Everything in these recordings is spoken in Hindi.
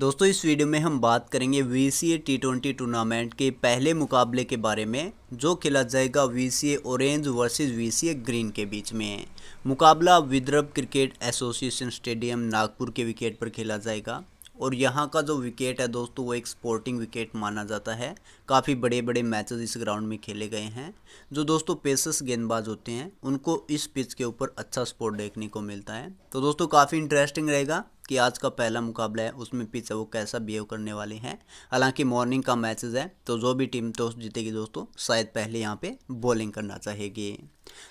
दोस्तों इस वीडियो में हम बात करेंगे V C T twenty tournament के पहले मुकाबले के बारे में जो खेला जाएगा V C orange versus V C green के बीच में मुकाबला Vidarbha cricket association stadium Nagpur के विकेट पर खेला जाएगा और यहाँ का जो विकेट है दोस्तों वो एक स्पोर्टिंग विकेट माना जाता है काफ़ी बड़े बड़े मैचेस इस ग्राउंड में खेले गए हैं जो दोस्तों पेसस गेंदबाज होते हैं उनको इस पिच के ऊपर अच्छा स्पोर्ट देखने को मिलता है तो दोस्तों काफ़ी इंटरेस्टिंग रहेगा कि आज का पहला मुकाबला है उसमें पिच है वो कैसा बिहेव करने वाले हैं हालांकि मॉर्निंग का मैचेज है तो जो भी टीम तो जीतेगी दोस्तों शायद पहले यहाँ पर बॉलिंग करना चाहेगी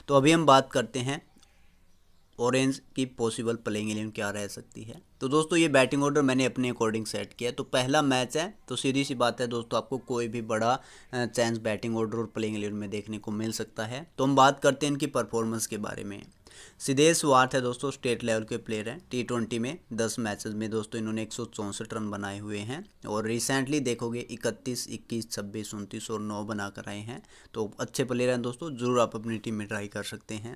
तो अभी हम बात करते हैं ऑरेंज की पॉसिबल प्लेइंग इलेवन क्या रह सकती है तो दोस्तों ये बैटिंग ऑर्डर मैंने अपने अकॉर्डिंग सेट किया तो पहला मैच है तो सीधी सी बात है दोस्तों आपको कोई भी बड़ा चेंज बैटिंग ऑर्डर और प्लेइंग इलेवन में देखने को मिल सकता है तो हम बात करते हैं इनकी परफॉर्मेंस के बारे में सिदेश वार्थ है दोस्तों स्टेट लेवल के प्लेयर हैं टी ट्वेंटी में दस मैचेस में दोस्तों इन्होंने एक रन बनाए हुए हैं और रिसेंटली देखोगे इकतीस इक्कीस छब्बीस उनतीस और नौ बना कर आए हैं तो अच्छे प्लेयर हैं दोस्तों ज़रूर आप अपनी टीम में ट्राई कर सकते हैं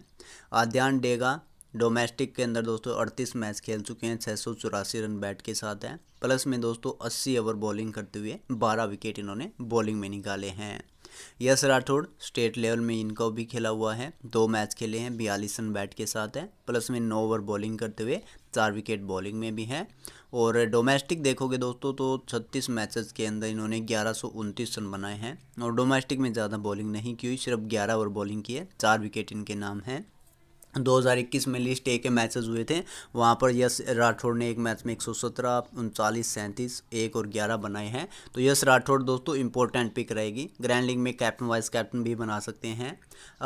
आद्यान डेगा डोमेस्टिक के अंदर दोस्तों अड़तीस मैच खेल चुके हैं छः सौ चौरासी रन बैट के साथ हैं प्लस में दोस्तों अस्सी ओवर बॉलिंग करते हुए बारह विकेट इन्होंने बॉलिंग में निकाले हैं यश राठौड़ स्टेट लेवल में इनको भी खेला हुआ है दो मैच खेले हैं बयालीस रन बैट के साथ हैं प्लस में नौ ओवर बॉलिंग करते हुए चार विकेट बॉलिंग में भी हैं और डोमेस्टिक देखोगे दोस्तों तो छत्तीस मैचेस के अंदर इन्होंने ग्यारह सौ उनतीस रन बनाए हैं और डोमेस्टिक में ज़्यादा बॉलिंग नहीं की हुई सिर्फ ग्यारह ओवर बॉलिंग की है चार विकेट इनके नाम हैं 2021 में लिस्ट ए के मैचेस हुए थे वहाँ पर यस राठौड़ ने एक मैच में एक सौ सत्रह उनचालीस सैंतीस एक और ग्यारह बनाए हैं तो यस राठौड़ दोस्तों इंपॉर्टेंट पिक रहेगी ग्रैंड लीग में कैप्टन वाइस कैप्टन भी बना सकते हैं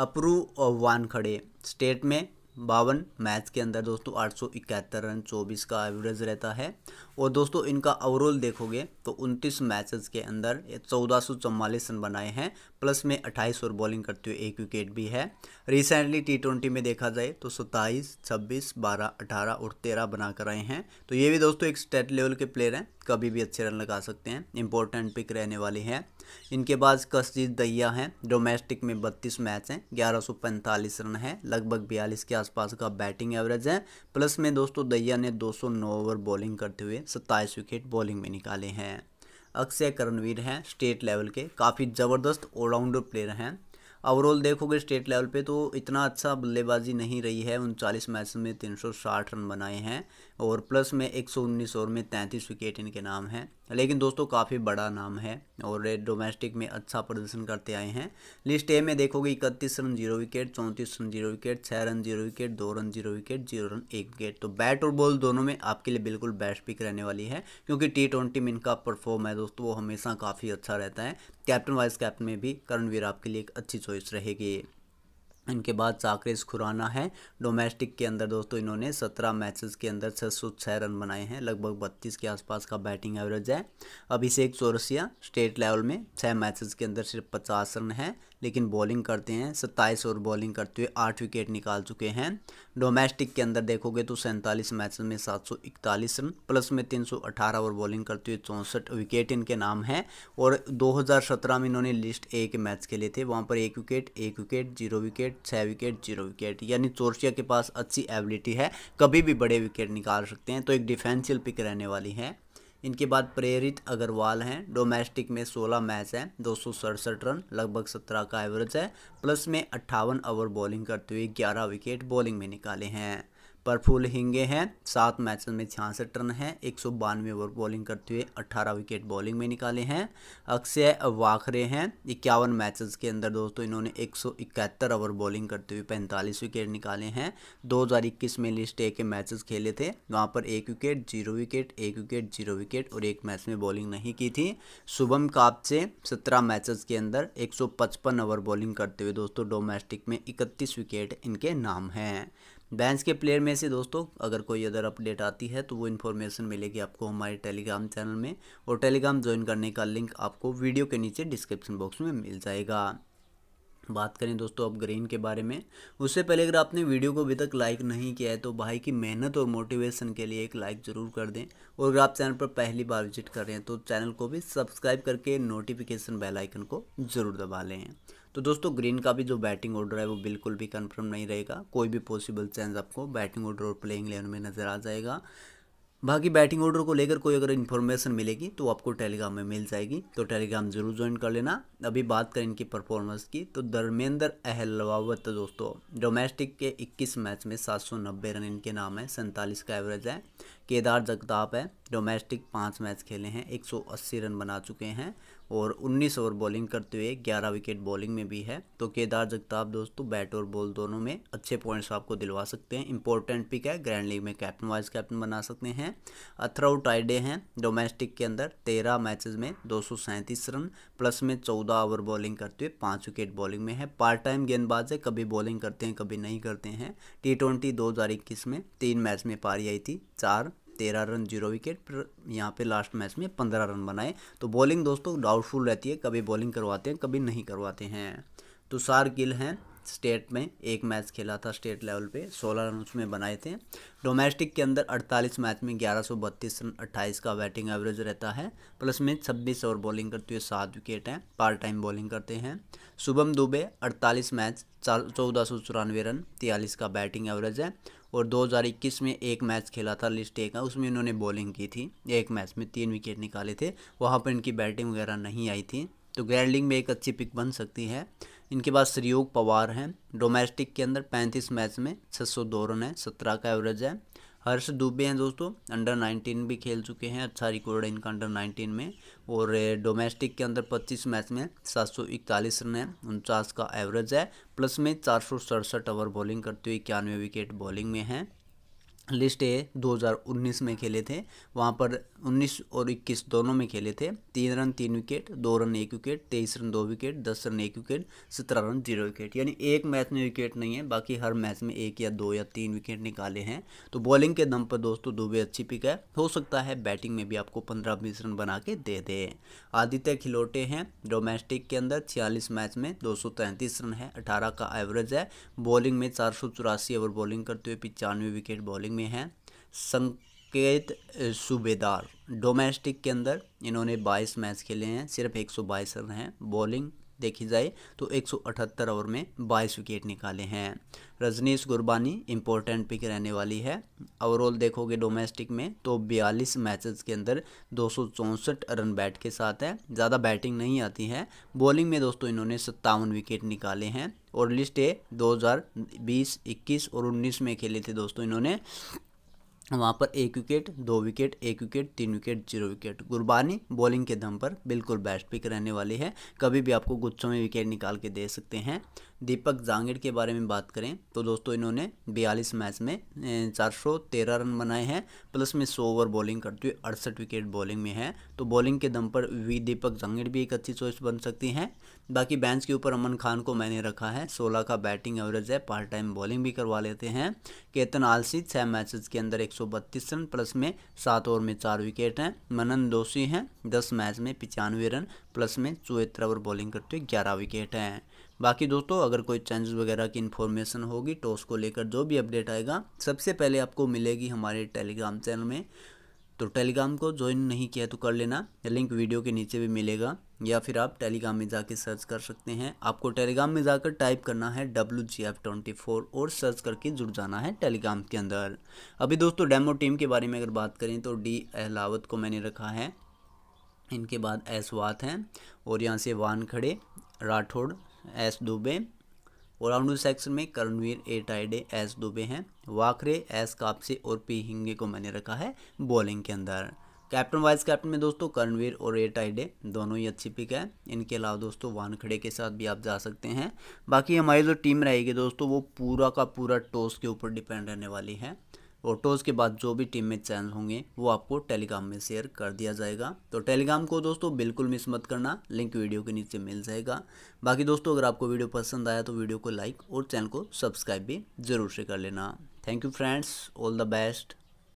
अप्रू और वान खड़े स्टेट में बावन मैच के अंदर दोस्तों आठ सौ इकहत्तर रन चौबीस का एवरेज रहता है और दोस्तों इनका ओवरऑल देखोगे तो उनतीस मैचेस के अंदर चौदह सौ चौवालीस रन बनाए हैं प्लस में अट्ठाईस और बॉलिंग करते हुए एक विकेट भी है रिसेंटली टी ट्वेंटी में देखा जाए तो सत्ताईस छब्बीस बारह अठारह और तेरह बना कर आए हैं तो ये भी दोस्तों एक स्टेट लेवल के प्लेयर हैं कभी भी अच्छे रन लगा सकते हैं इंपॉर्टेंट पिक रहने वाले हैं इनके बाद कसजीत दैया हैं डोमेस्टिक में बत्तीस मैच हैं ग्यारह सौ पैंतालीस रन है लगभग बयालीस के आसपास का बैटिंग एवरेज है प्लस में दोस्तों दैया ने दो सौ नौ ओवर बॉलिंग करते हुए सत्ताईस विकेट बॉलिंग में निकाले हैं अक्षय करणवीर हैं स्टेट लेवल के काफ़ी ज़बरदस्त ऑलराउंडर प्लेयर हैं ओवरऑल देखोगे स्टेट लेवल पे तो इतना अच्छा बल्लेबाजी नहीं रही है उनचालीस मैच में साठ रन बनाए हैं और प्लस में उन्नीस ओवर में तैंतीस विकेट इनके नाम हैं लेकिन दोस्तों काफ़ी बड़ा नाम है और डोमेस्टिक में अच्छा प्रदर्शन करते आए हैं लिस्ट ए में देखोगे इकतीस रन जीरो विकेट चौंतीस रन जीरो विकेट छः रन जीरो विकेट दो run zero wicket zero run एक विकेट तो बैट और बॉल दोनों में आपके लिए बिल्कुल बेस्ट पिक रहने वाली है क्योंकि टी ट्वेंटी में इनका परफॉर्म है दोस्तों वो हमेशा काफ़ी अच्छा रहता है कैप्टन वाइस कैप्टन में भी करण वीर आपके लिए एक अच्छी चॉइस रहेगी इनके बाद साकरेस खुराना है डोमेस्टिक के अंदर दोस्तों इन्होंने सत्रह मैचेस के अंदर छः सौ छः रन बनाए हैं लगभग बत्तीस के आसपास का बैटिंग एवरेज है अभिषेक चौरसिया स्टेट लेवल में छः मैचेस के अंदर सिर्फ पचास रन है लेकिन बॉलिंग करते हैं सत्ताईस ओवर बॉलिंग करते हुए आठ विकेट निकाल चुके हैं डोमेस्टिक के अंदर देखोगे तो सैंतालीस मैच में सात सौ इकतालीस रन प्लस में तीन सौ अठारह ओवर बॉलिंग करते हुए चौंसठ विकेट इनके नाम हैं और दो हज़ार सत्रह में इन्होंने लिस्ट ए के मैच खेले थे वहाँ पर एक विकेट एक विकेट जीरो विकेट विकेट छः विकेट जीरो विकेट यानी चोरसिया के पास अच्छी एबिलिटी है कभी भी बड़े विकेट निकाल सकते हैं तो एक डिफेंशियल पिक रहने वाली है इनके बाद प्रेरित अग्रवाल हैं डोमेस्टिक में 16 मैच हैं दो रन लगभग 17 का एवरेज है प्लस में अट्ठावन ओवर बॉलिंग करते हुए 11 विकेट बॉलिंग में निकाले हैं प्रफुल हिंगे हैं सात मैच में छियासठ रन हैं एक सौ बानवे ओवर बॉलिंग करते हुए अट्ठारह विकेट बॉलिंग में निकाले हैं अक्षय वाखरे हैं इक्यावन मैचेस के अंदर दोस्तों इन्होंने एक सौ इकहत्तर ओवर बॉलिंग करते हुए पैंतालीस विकेट निकाले हैं दो हज़ार इक्कीस में लिस्ट ए के मैचेस खेले थे वहाँ पर एक विकेट जीरो विकेट एक विकेट जीरो विकेट और एक मैच में बॉलिंग नहीं की थी शुभम काप से सत्रह मैचेस के अंदर एक सौ पचपन ओवर बॉलिंग करते हुए दोस्तों डोमेस्टिक में इकतीस विकेट इनके नाम हैं बैंस के प्लेयर में से दोस्तों अगर कोई अदर अपडेट आती है तो वो इन्फॉर्मेशन मिलेगी आपको हमारे टेलीग्राम चैनल में और टेलीग्राम ज्वाइन करने का लिंक आपको वीडियो के नीचे डिस्क्रिप्शन बॉक्स में मिल जाएगा बात करें दोस्तों अब ग्रीन के बारे में उससे पहले अगर आपने वीडियो को अभी तक लाइक नहीं किया है तो भाई की मेहनत और मोटिवेशन के लिए एक लाइक ज़रूर कर दें और अगर आप चैनल पर पहली बार विजिट कर रहे हैं तो चैनल को भी सब्सक्राइब करके नोटिफिकेशन बेल आइकन को ज़रूर दबा लें तो दोस्तों ग्रीन का भी जो बैटिंग ऑर्डर है वो बिल्कुल भी कंफर्म नहीं रहेगा कोई भी पॉसिबल चेंज आपको बैटिंग ऑर्डर और प्लेइंग लेवन में नज़र आ जाएगा बाकी बैटिंग ऑर्डर को लेकर कोई अगर इन्फॉर्मेशन मिलेगी तो आपको टेलीग्राम में मिल जाएगी तो टेलीग्राम जरूर ज्वाइन कर लेना अभी बात करें इनकी परफॉर्मेंस की तो धर्मेंद्र अहलवावत दोस्तों डोमेस्टिक के 21 मैच में 790 रन इनके नाम है सैंतालीस का एवरेज है केदार जगताप है डोमेस्टिक पाँच मैच खेले हैं 180 रन बना चुके हैं और 19 ओवर बॉलिंग करते हुए 11 विकेट बॉलिंग में भी है तो केदार जगताप दोस्तों बैट और बॉल दोनों में अच्छे पॉइंट्स आपको दिलवा सकते हैं इंपॉर्टेंट पिक है ग्रैंड लीग में कैप्टन वाइस कैप्टन बना सकते हैं अथरव टाइडे हैं डोमेस्टिक के अंदर तेरह मैचेज में दो रन प्लस में चौदह ओवर बॉलिंग करते हुए पाँच विकेट बॉलिंग में है पार्ट टाइम गेंदबाज है कभी बॉलिंग करते हैं कभी नहीं करते हैं टी ट्वेंटी में तीन मैच में पारी आई थी चार तेरह रन जीरो विकेट फिर यहाँ पे लास्ट मैच में पंद्रह रन बनाए तो बॉलिंग दोस्तों डाउटफुल रहती है कभी बॉलिंग करवाते हैं कभी नहीं करवाते हैं तो सार गिल हैं स्टेट में एक मैच खेला था स्टेट लेवल पे सोलह रन उसमें बनाए थे डोमेस्टिक के अंदर अड़तालीस मैच में ग्यारह सौ बत्तीस रन अट्ठाईस का बैटिंग एवरेज रहता है प्लस में छब्बीस ओवर बॉलिंग करते हुए सात विकेट हैं पार्ट टाइम बॉलिंग करते हैं शुभम दुबे अड़तालीस मैच चौदह सौ चौरानवे रन तयालीस का बैटिंग एवरेज है और 2021 में एक मैच खेला था लिस्ट ए का उसमें इन्होंने बॉलिंग की थी एक मैच में तीन विकेट निकाले थे वहाँ पर इनकी बैटिंग वगैरह नहीं आई थी तो ग्रैंडलिंग में एक अच्छी पिक बन सकती है इनके पास श्रीयोग पवार हैं डोमेस्टिक के अंदर पैंतीस मैच में छः सौ दो रन है सत्रह का एवरेज है हर्ष दुबे हैं दोस्तों अंडर 19 भी खेल चुके हैं अच्छा रिकॉर्ड है इनका अंडर 19 में और डोमेस्टिक के अंदर 25 मैच में सात सौ इकतालीस रन है उनचास का एवरेज है प्लस में चार सौ सड़सठ ओवर बॉलिंग करते हुए इक्यानवे विकेट बॉलिंग में हैं लिस्ट ए 2019 में खेले थे वहाँ पर 19 और 21 दोनों में खेले थे तीन रन तीन विकेट दो रन एक विकेट तेईस रन दो विकेट दस रन एक विकेट सत्रह रन जीरो विकेट यानी एक मैच में विकेट नहीं है बाकी हर मैच में एक या दो या तीन विकेट निकाले हैं तो बॉलिंग के दम पर दोस्तों दुबे अच्छी पिक है हो सकता है बैटिंग में भी आपको पंद्रह बीस रन बना के दे दे आदित्य खिलौटे हैं डोमेस्टिक के अंदर छियालीस मैच में दो रन है अठारह का एवरेज है बॉलिंग में चार ओवर बॉलिंग करते हुए पिचानवे विकेट बॉलिंग में हैं संकेत सूबेदार डोमेस्टिक के अंदर इन्होंने 22 मैच खेले हैं सिर्फ 122 रन हैं बॉलिंग देखी जाए तो 178 ओवर में बाईस विकेट निकाले हैं रजनीश गुरबानी इंपॉर्टेंट पिक रहने वाली है ओवरऑल देखोगे डोमेस्टिक में तो बयालीस मैचेस के अंदर दो रन बैट के साथ है ज़्यादा बैटिंग नहीं आती है बॉलिंग में दोस्तों इन्होंने सत्तावन विकेट निकाले हैं और लिस्ट ए 2020, 21 और उन्नीस में खेले थे दोस्तों इन्होंने वहाँ पर एक विकेट दो विकेट एक विकेट तीन wicket zero wicket Gurbani bowling के दम पर बिल्कुल बेस्ट पिक रहने वाली है कभी भी आपको गुच्छों में विकेट निकाल के दे सकते हैं दीपक जांगिड़ के बारे में बात करें तो दोस्तों इन्होंने बयालीस मैच में चार सौ तेरह रन बनाए हैं प्लस में सौ ओवर बॉलिंग करते हुए अड़सठ विकेट बॉलिंग में है तो बॉलिंग के दम पर वी दीपक जांगिड़ भी एक अच्छी चॉइस बन सकती हैं बाकी बेंच के ऊपर अमन खान को मैंने रखा है सोलह का बैटिंग एवरेज है पार्ट टाइम बॉलिंग भी करवा लेते हैं केतन आलसी छः मैचेस के अंदर एक रन प्लस में सात ओवर में चार विकेट हैं मनन दोषी हैं दस मैच में पचानवे रन प्लस में चौहत्तर ओवर बॉलिंग करते हुए ग्यारह विकेट हैं बाकी दोस्तों अगर कोई चेंजेस वगैरह की इन्फॉर्मेशन होगी तो उसको लेकर जो भी अपडेट आएगा सबसे पहले आपको मिलेगी हमारे टेलीग्राम चैनल में तो टेलीग्राम को ज्वाइन नहीं किया तो कर लेना लिंक वीडियो के नीचे भी मिलेगा या फिर आप टेलीग्राम में जाके सर्च कर सकते हैं आपको टेलीग्राम में जाकर टाइप करना है W G F twenty four और सर्च करके जुड़ जाना है टेलीग्राम के अंदर अभी दोस्तों डेमो टीम के बारे में अगर बात करें तो डी अहलावत को मैंने रखा है इनके बाद एसवात हैं और यहाँ से वान खड़े राठौड़ एस दुबे और सेक्शन में करणवीर ए टाइडे एस दुबे हैं वाखरे एस कापसे और पी हिंगे को मैंने रखा है बॉलिंग के अंदर कैप्टन वाइस कैप्टन में दोस्तों करणवीर और ए टाइडे दोनों ही अच्छी पिक है इनके अलावा दोस्तों वान खड़े के साथ भी आप जा सकते हैं बाकी हमारी जो टीम रहेगी दोस्तों वो पूरा का पूरा टॉस के ऊपर डिपेंड रहने वाली है ऑटोज़ के बाद जो भी टीम में चैनल होंगे वो आपको टेलीग्राम में शेयर कर दिया जाएगा तो टेलीग्राम को दोस्तों बिल्कुल मिस मत करना लिंक वीडियो के नीचे मिल जाएगा बाकी दोस्तों अगर आपको वीडियो पसंद आया तो वीडियो को लाइक और चैनल को सब्सक्राइब भी ज़रूर से कर लेना thank you friends all the best